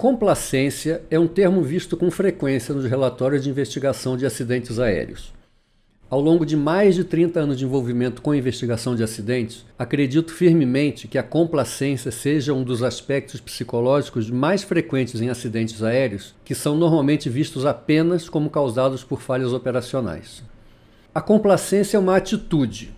Complacência é um termo visto com frequência nos relatórios de investigação de acidentes aéreos. Ao longo de mais de 30 anos de envolvimento com investigação de acidentes, acredito firmemente que a complacência seja um dos aspectos psicológicos mais frequentes em acidentes aéreos, que são normalmente vistos apenas como causados por falhas operacionais. A complacência é uma atitude,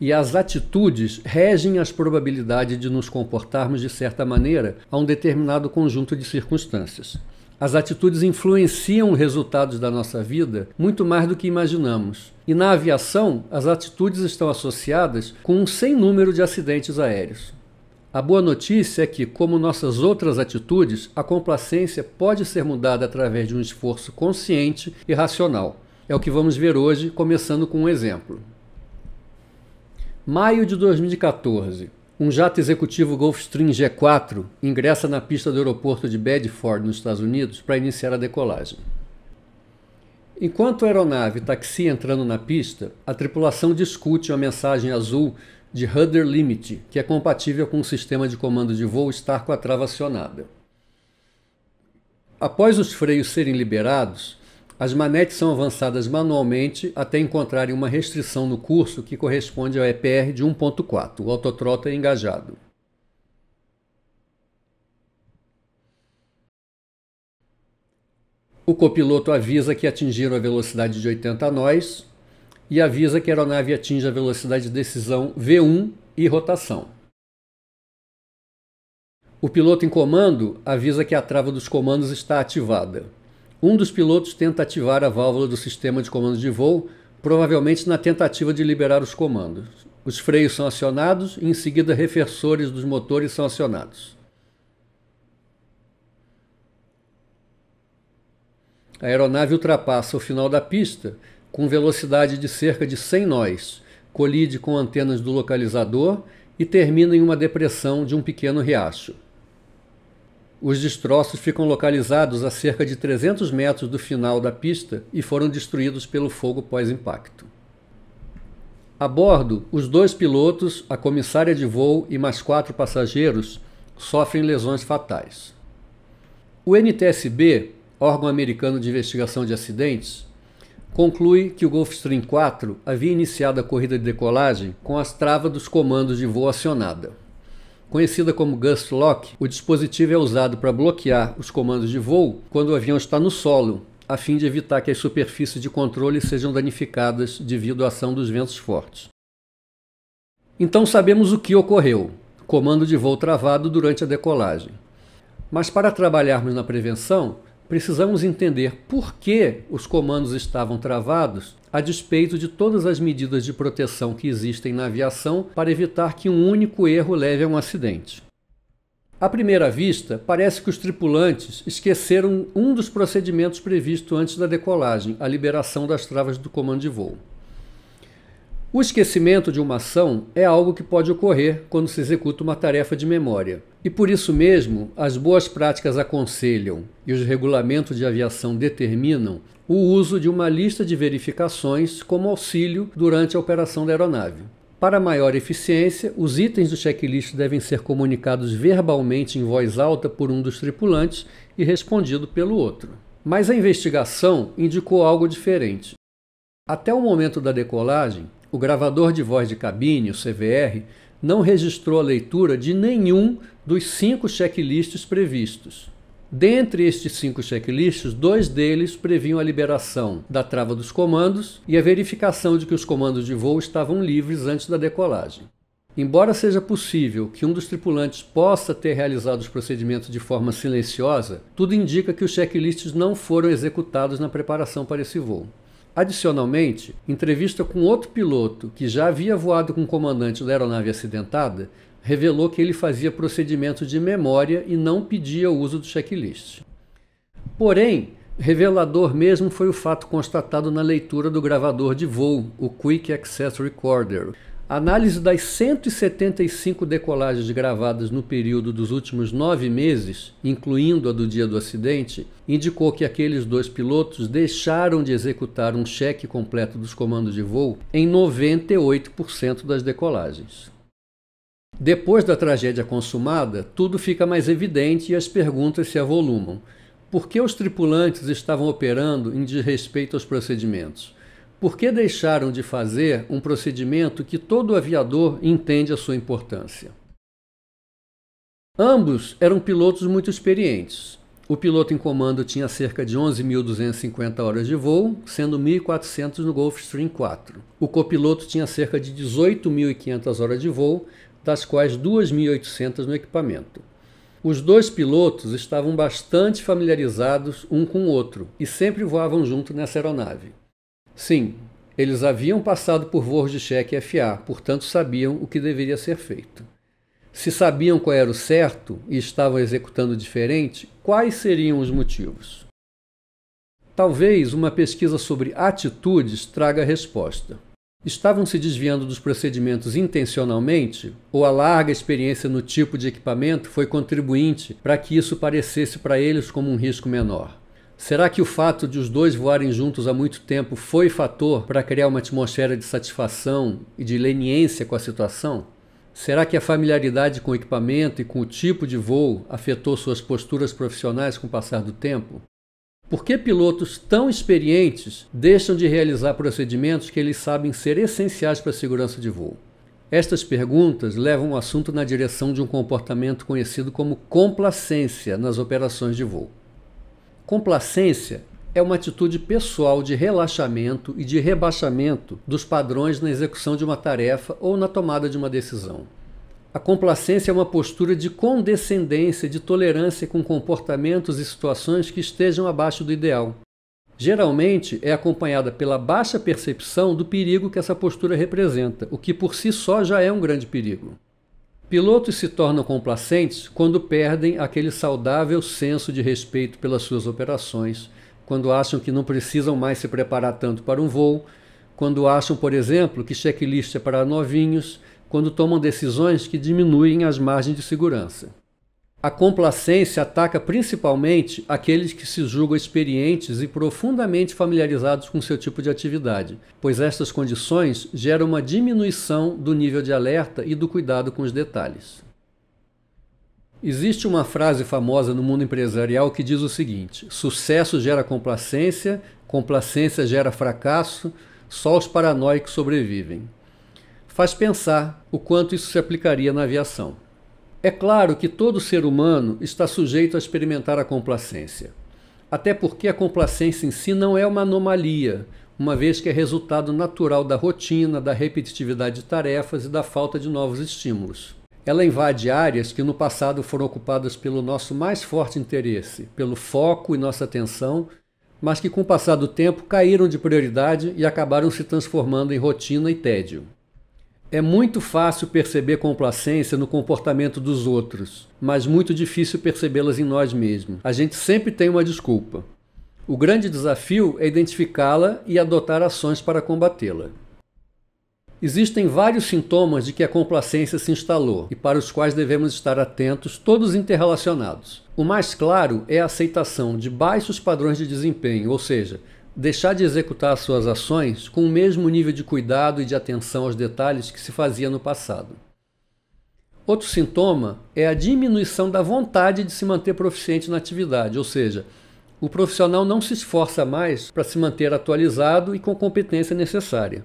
e as atitudes regem as probabilidades de nos comportarmos de certa maneira a um determinado conjunto de circunstâncias. As atitudes influenciam os resultados da nossa vida muito mais do que imaginamos. E na aviação, as atitudes estão associadas com um sem número de acidentes aéreos. A boa notícia é que, como nossas outras atitudes, a complacência pode ser mudada através de um esforço consciente e racional. É o que vamos ver hoje, começando com um exemplo. Maio de 2014. Um jato executivo Gulfstream G4 ingressa na pista do aeroporto de Bedford, nos Estados Unidos, para iniciar a decolagem. Enquanto a aeronave taxia entrando na pista, a tripulação discute uma mensagem azul de Rudder Limit, que é compatível com o sistema de comando de voo estar com a trava acionada. Após os freios serem liberados, as manetes são avançadas manualmente até encontrarem uma restrição no curso que corresponde ao EPR de 1.4. O autotrota é engajado. O copiloto avisa que atingiram a velocidade de 80 nós e avisa que a aeronave atinge a velocidade de decisão V1 e rotação. O piloto em comando avisa que a trava dos comandos está ativada. Um dos pilotos tenta ativar a válvula do sistema de comando de voo, provavelmente na tentativa de liberar os comandos. Os freios são acionados e, em seguida, reversores dos motores são acionados. A aeronave ultrapassa o final da pista com velocidade de cerca de 100 nós, colide com antenas do localizador e termina em uma depressão de um pequeno riacho. Os destroços ficam localizados a cerca de 300 metros do final da pista e foram destruídos pelo fogo pós-impacto. A bordo, os dois pilotos, a comissária de voo e mais quatro passageiros sofrem lesões fatais. O NTSB, órgão americano de investigação de acidentes, conclui que o Gulfstream 4 havia iniciado a corrida de decolagem com as travas dos comandos de voo acionada. Conhecida como Gust Lock, o dispositivo é usado para bloquear os comandos de voo quando o avião está no solo, a fim de evitar que as superfícies de controle sejam danificadas devido à ação dos ventos fortes. Então sabemos o que ocorreu: comando de voo travado durante a decolagem. Mas para trabalharmos na prevenção, precisamos entender por que os comandos estavam travados a despeito de todas as medidas de proteção que existem na aviação para evitar que um único erro leve a um acidente. À primeira vista, parece que os tripulantes esqueceram um dos procedimentos previstos antes da decolagem, a liberação das travas do comando de voo. O esquecimento de uma ação é algo que pode ocorrer quando se executa uma tarefa de memória. E por isso mesmo, as boas práticas aconselham e os regulamentos de aviação determinam o uso de uma lista de verificações como auxílio durante a operação da aeronave. Para maior eficiência, os itens do checklist devem ser comunicados verbalmente em voz alta por um dos tripulantes e respondido pelo outro. Mas a investigação indicou algo diferente. Até o momento da decolagem, o gravador de voz de cabine, o CVR, não registrou a leitura de nenhum dos cinco checklists previstos. Dentre estes cinco checklists, dois deles previam a liberação da trava dos comandos e a verificação de que os comandos de voo estavam livres antes da decolagem. Embora seja possível que um dos tripulantes possa ter realizado os procedimentos de forma silenciosa, tudo indica que os checklists não foram executados na preparação para esse voo. Adicionalmente, entrevista com outro piloto que já havia voado com o comandante da aeronave acidentada revelou que ele fazia procedimento de memória e não pedia o uso do checklist. Porém, revelador mesmo foi o fato constatado na leitura do gravador de voo, o Quick Access Recorder, análise das 175 decolagens gravadas no período dos últimos nove meses, incluindo a do dia do acidente, indicou que aqueles dois pilotos deixaram de executar um cheque completo dos comandos de voo em 98% das decolagens. Depois da tragédia consumada, tudo fica mais evidente e as perguntas se avolumam. Por que os tripulantes estavam operando em desrespeito aos procedimentos? Por que deixaram de fazer um procedimento que todo aviador entende a sua importância? Ambos eram pilotos muito experientes. O piloto em comando tinha cerca de 11.250 horas de voo, sendo 1.400 no Gulfstream 4. O copiloto tinha cerca de 18.500 horas de voo, das quais 2.800 no equipamento. Os dois pilotos estavam bastante familiarizados um com o outro e sempre voavam junto nessa aeronave. Sim, eles haviam passado por Vorjicek e FA, portanto sabiam o que deveria ser feito. Se sabiam qual era o certo e estavam executando diferente, quais seriam os motivos? Talvez uma pesquisa sobre atitudes traga a resposta. Estavam se desviando dos procedimentos intencionalmente? Ou a larga experiência no tipo de equipamento foi contribuinte para que isso parecesse para eles como um risco menor? Será que o fato de os dois voarem juntos há muito tempo foi fator para criar uma atmosfera de satisfação e de leniência com a situação? Será que a familiaridade com o equipamento e com o tipo de voo afetou suas posturas profissionais com o passar do tempo? Por que pilotos tão experientes deixam de realizar procedimentos que eles sabem ser essenciais para a segurança de voo? Estas perguntas levam o assunto na direção de um comportamento conhecido como complacência nas operações de voo. Complacência é uma atitude pessoal de relaxamento e de rebaixamento dos padrões na execução de uma tarefa ou na tomada de uma decisão. A complacência é uma postura de condescendência, de tolerância com comportamentos e situações que estejam abaixo do ideal. Geralmente é acompanhada pela baixa percepção do perigo que essa postura representa, o que por si só já é um grande perigo. Pilotos se tornam complacentes quando perdem aquele saudável senso de respeito pelas suas operações, quando acham que não precisam mais se preparar tanto para um voo, quando acham, por exemplo, que checklist é para novinhos, quando tomam decisões que diminuem as margens de segurança. A complacência ataca principalmente aqueles que se julgam experientes e profundamente familiarizados com seu tipo de atividade, pois estas condições geram uma diminuição do nível de alerta e do cuidado com os detalhes. Existe uma frase famosa no mundo empresarial que diz o seguinte: sucesso gera complacência, complacência gera fracasso, só os paranoicos sobrevivem. Faz pensar o quanto isso se aplicaria na aviação. É claro que todo ser humano está sujeito a experimentar a complacência. Até porque a complacência em si não é uma anomalia, uma vez que é resultado natural da rotina, da repetitividade de tarefas e da falta de novos estímulos. Ela invade áreas que no passado foram ocupadas pelo nosso mais forte interesse, pelo foco e nossa atenção, mas que com o passar do tempo caíram de prioridade e acabaram se transformando em rotina e tédio. É muito fácil perceber complacência no comportamento dos outros, mas muito difícil percebê-las em nós mesmos. A gente sempre tem uma desculpa. O grande desafio é identificá-la e adotar ações para combatê-la. Existem vários sintomas de que a complacência se instalou e para os quais devemos estar atentos, todos interrelacionados. O mais claro é a aceitação de baixos padrões de desempenho, ou seja, deixar de executar suas ações com o mesmo nível de cuidado e de atenção aos detalhes que se fazia no passado. Outro sintoma é a diminuição da vontade de se manter proficiente na atividade, ou seja, o profissional não se esforça mais para se manter atualizado e com a competência necessária.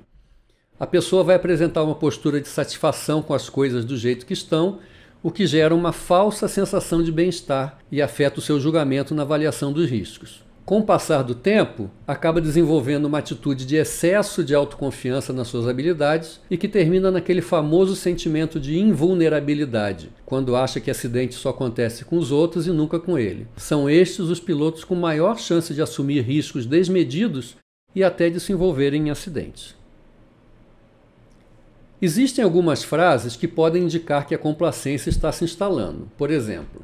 A pessoa vai apresentar uma postura de satisfação com as coisas do jeito que estão, o que gera uma falsa sensação de bem-estar e afeta o seu julgamento na avaliação dos riscos com o passar do tempo, acaba desenvolvendo uma atitude de excesso de autoconfiança nas suas habilidades e que termina naquele famoso sentimento de invulnerabilidade, quando acha que acidente só acontece com os outros e nunca com ele. São estes os pilotos com maior chance de assumir riscos desmedidos e até de se envolverem em acidentes. Existem algumas frases que podem indicar que a complacência está se instalando. Por exemplo,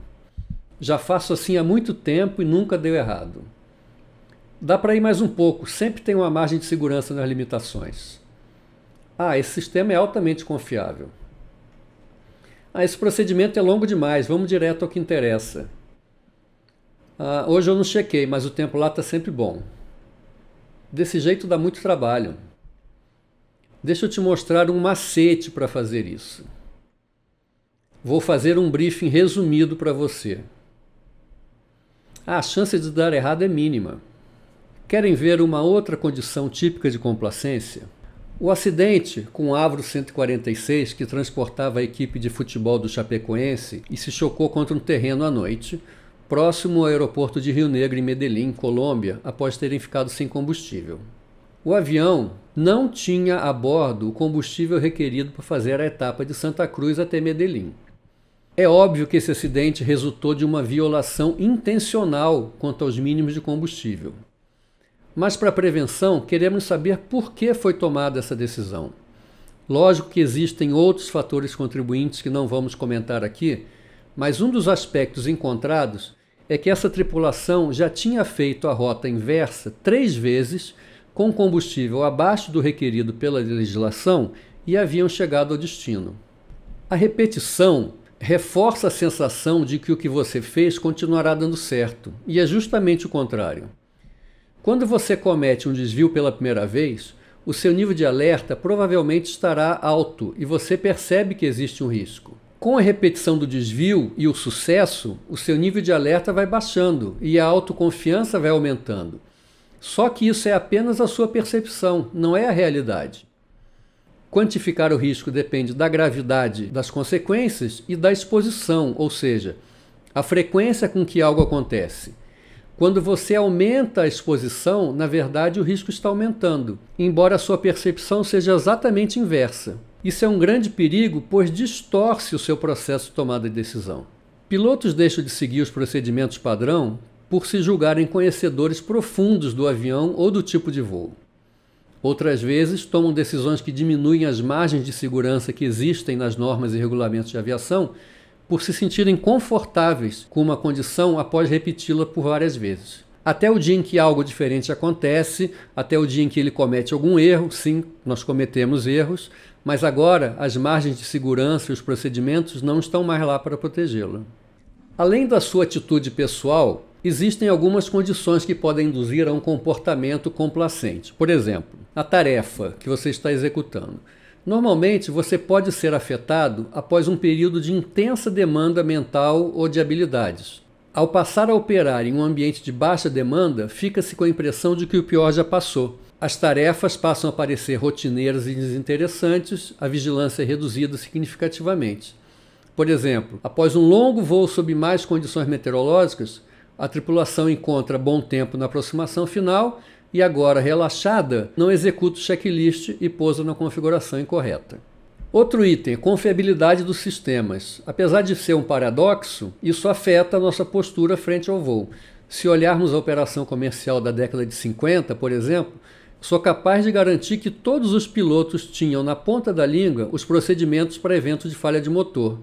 já faço assim há muito tempo e nunca deu errado. Dá para ir mais um pouco, sempre tem uma margem de segurança nas limitações. Ah, esse sistema é altamente confiável. Ah, esse procedimento é longo demais, vamos direto ao que interessa. Ah, hoje eu não chequei, mas o tempo lá está sempre bom. Desse jeito dá muito trabalho. Deixa eu te mostrar um macete para fazer isso. Vou fazer um briefing resumido para você. Ah, a chance de dar errado é mínima. Querem ver uma outra condição típica de complacência? O acidente com o Avro 146, que transportava a equipe de futebol do Chapecoense e se chocou contra um terreno à noite, próximo ao aeroporto de Rio Negro, em Medellín, Colômbia, após terem ficado sem combustível. O avião não tinha a bordo o combustível requerido para fazer a etapa de Santa Cruz até Medellín. É óbvio que esse acidente resultou de uma violação intencional quanto aos mínimos de combustível. Mas para prevenção, queremos saber por que foi tomada essa decisão. Lógico que existem outros fatores contribuintes que não vamos comentar aqui, mas um dos aspectos encontrados é que essa tripulação já tinha feito a rota inversa três vezes com combustível abaixo do requerido pela legislação e haviam chegado ao destino. A repetição reforça a sensação de que o que você fez continuará dando certo, e é justamente o contrário. Quando você comete um desvio pela primeira vez, o seu nível de alerta provavelmente estará alto e você percebe que existe um risco. Com a repetição do desvio e o sucesso, o seu nível de alerta vai baixando e a autoconfiança vai aumentando. Só que isso é apenas a sua percepção, não é a realidade. Quantificar o risco depende da gravidade das consequências e da exposição, ou seja, a frequência com que algo acontece. Quando você aumenta a exposição, na verdade o risco está aumentando, embora a sua percepção seja exatamente inversa. Isso é um grande perigo, pois distorce o seu processo de tomada de decisão. Pilotos deixam de seguir os procedimentos padrão por se julgarem conhecedores profundos do avião ou do tipo de voo. Outras vezes, tomam decisões que diminuem as margens de segurança que existem nas normas e regulamentos de aviação por se sentirem confortáveis com uma condição após repeti-la por várias vezes. Até o dia em que algo diferente acontece, até o dia em que ele comete algum erro, sim, nós cometemos erros, mas agora as margens de segurança e os procedimentos não estão mais lá para protegê-lo. Além da sua atitude pessoal, existem algumas condições que podem induzir a um comportamento complacente. Por exemplo, a tarefa que você está executando. Normalmente, você pode ser afetado após um período de intensa demanda mental ou de habilidades. Ao passar a operar em um ambiente de baixa demanda, fica-se com a impressão de que o pior já passou. As tarefas passam a parecer rotineiras e desinteressantes, a vigilância é reduzida significativamente. Por exemplo, após um longo voo sob más condições meteorológicas, a tripulação encontra bom tempo na aproximação final e agora relaxada, não executa o checklist e pousa na configuração incorreta. Outro item, confiabilidade dos sistemas. Apesar de ser um paradoxo, isso afeta a nossa postura frente ao voo. Se olharmos a operação comercial da década de 50, por exemplo, sou capaz de garantir que todos os pilotos tinham na ponta da língua os procedimentos para eventos de falha de motor.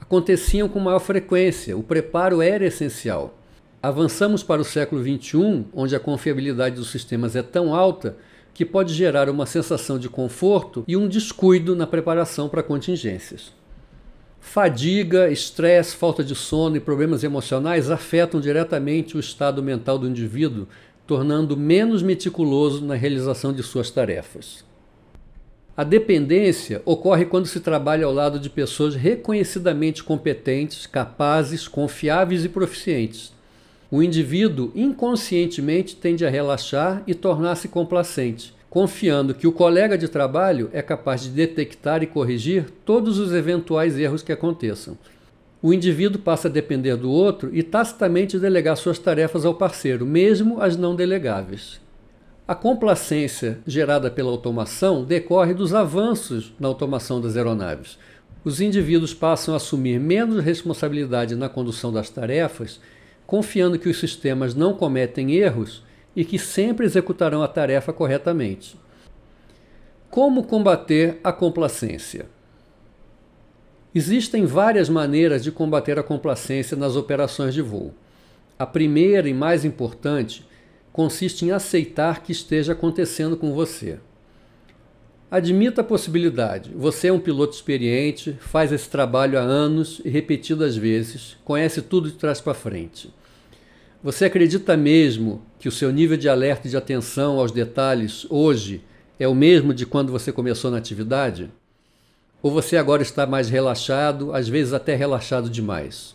Aconteciam com maior frequência, o preparo era essencial. Avançamos para o século XXI, onde a confiabilidade dos sistemas é tão alta que pode gerar uma sensação de conforto e um descuido na preparação para contingências. Fadiga, estresse, falta de sono e problemas emocionais afetam diretamente o estado mental do indivíduo, tornando menos meticuloso na realização de suas tarefas. A dependência ocorre quando se trabalha ao lado de pessoas reconhecidamente competentes, capazes, confiáveis e proficientes o indivíduo inconscientemente tende a relaxar e tornar-se complacente, confiando que o colega de trabalho é capaz de detectar e corrigir todos os eventuais erros que aconteçam. O indivíduo passa a depender do outro e tacitamente delegar suas tarefas ao parceiro, mesmo as não delegáveis. A complacência gerada pela automação decorre dos avanços na automação das aeronaves. Os indivíduos passam a assumir menos responsabilidade na condução das tarefas confiando que os sistemas não cometem erros e que sempre executarão a tarefa corretamente. Como combater a complacência? Existem várias maneiras de combater a complacência nas operações de voo. A primeira e mais importante consiste em aceitar que esteja acontecendo com você. Admita a possibilidade. Você é um piloto experiente, faz esse trabalho há anos e repetidas vezes, conhece tudo de trás para frente. Você acredita mesmo que o seu nível de alerta e de atenção aos detalhes hoje é o mesmo de quando você começou na atividade? Ou você agora está mais relaxado, às vezes até relaxado demais?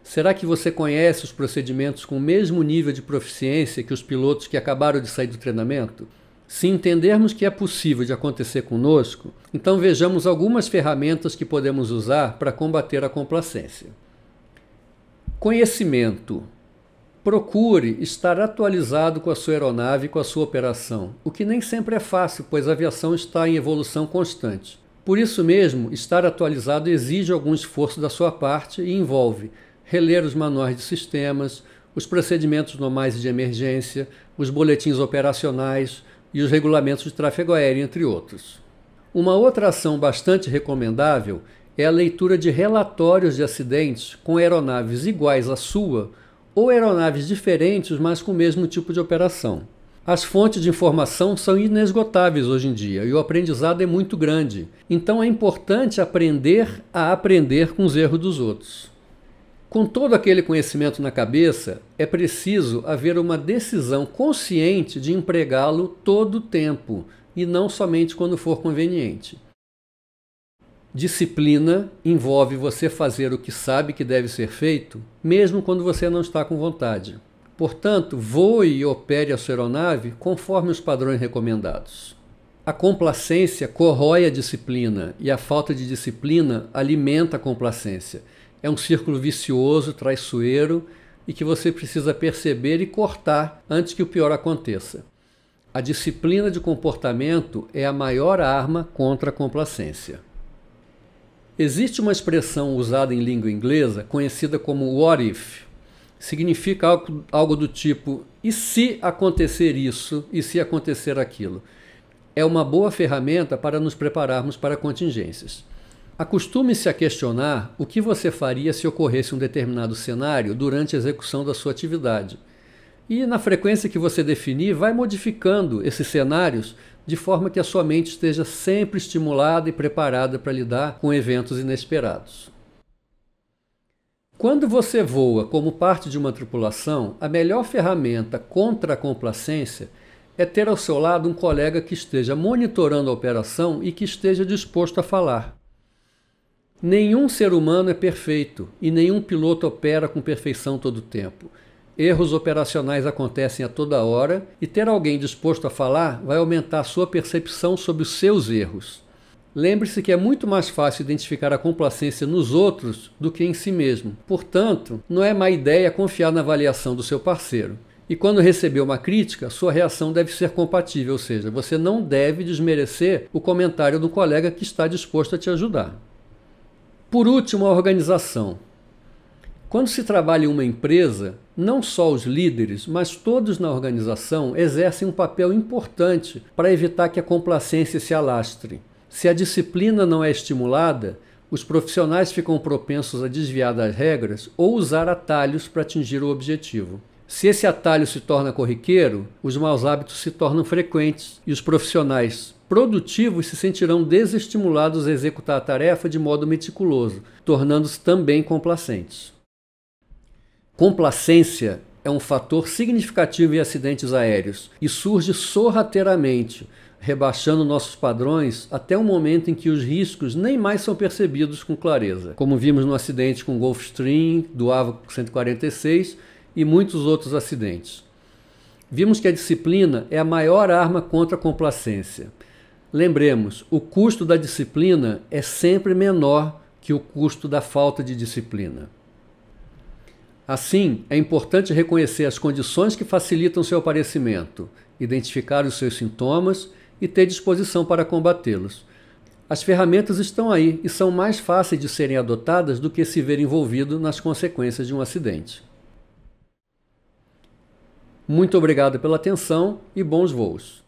Será que você conhece os procedimentos com o mesmo nível de proficiência que os pilotos que acabaram de sair do treinamento? Se entendermos que é possível de acontecer conosco, então vejamos algumas ferramentas que podemos usar para combater a complacência. Conhecimento. Procure estar atualizado com a sua aeronave e com a sua operação, o que nem sempre é fácil, pois a aviação está em evolução constante. Por isso mesmo, estar atualizado exige algum esforço da sua parte e envolve reler os manuais de sistemas, os procedimentos normais de emergência, os boletins operacionais, e os regulamentos de tráfego aéreo, entre outros. Uma outra ação bastante recomendável é a leitura de relatórios de acidentes com aeronaves iguais à sua ou aeronaves diferentes, mas com o mesmo tipo de operação. As fontes de informação são inesgotáveis hoje em dia e o aprendizado é muito grande, então é importante aprender a aprender com os erros dos outros. Com todo aquele conhecimento na cabeça, é preciso haver uma decisão consciente de empregá-lo todo o tempo e não somente quando for conveniente. Disciplina envolve você fazer o que sabe que deve ser feito, mesmo quando você não está com vontade. Portanto, voe e opere a sua aeronave conforme os padrões recomendados. A complacência corrói a disciplina e a falta de disciplina alimenta a complacência é um círculo vicioso, traiçoeiro e que você precisa perceber e cortar antes que o pior aconteça. A disciplina de comportamento é a maior arma contra a complacência. Existe uma expressão usada em língua inglesa conhecida como what if. Significa algo, algo do tipo: e se acontecer isso, e se acontecer aquilo? É uma boa ferramenta para nos prepararmos para contingências. Acostume-se a questionar o que você faria se ocorresse um determinado cenário durante a execução da sua atividade. E, na frequência que você definir, vai modificando esses cenários de forma que a sua mente esteja sempre estimulada e preparada para lidar com eventos inesperados. Quando você voa como parte de uma tripulação, a melhor ferramenta contra a complacência é ter ao seu lado um colega que esteja monitorando a operação e que esteja disposto a falar. Nenhum ser humano é perfeito e nenhum piloto opera com perfeição todo o tempo. Erros operacionais acontecem a toda hora e ter alguém disposto a falar vai aumentar sua percepção sobre os seus erros. Lembre-se que é muito mais fácil identificar a complacência nos outros do que em si mesmo. Portanto, não é má ideia confiar na avaliação do seu parceiro. E quando receber uma crítica, sua reação deve ser compatível, ou seja, você não deve desmerecer o comentário do colega que está disposto a te ajudar. Por último, a organização. Quando se trabalha em uma empresa, não só os líderes, mas todos na organização exercem um papel importante para evitar que a complacência se alastre. Se a disciplina não é estimulada, os profissionais ficam propensos a desviar das regras ou usar atalhos para atingir o objetivo. Se esse atalho se torna corriqueiro, os maus hábitos se tornam frequentes e os profissionais, produtivos se sentirão desestimulados a executar a tarefa de modo meticuloso, tornando-se também complacentes. Complacência é um fator significativo em acidentes aéreos e surge sorrateiramente, rebaixando nossos padrões até o momento em que os riscos nem mais são percebidos com clareza, como vimos no acidente com o Gulfstream do AVA 146 e muitos outros acidentes. Vimos que a disciplina é a maior arma contra a complacência. Lembremos, o custo da disciplina é sempre menor que o custo da falta de disciplina. Assim, é importante reconhecer as condições que facilitam seu aparecimento, identificar os seus sintomas e ter disposição para combatê-los. As ferramentas estão aí e são mais fáceis de serem adotadas do que se ver envolvido nas consequências de um acidente. Muito obrigado pela atenção e bons voos!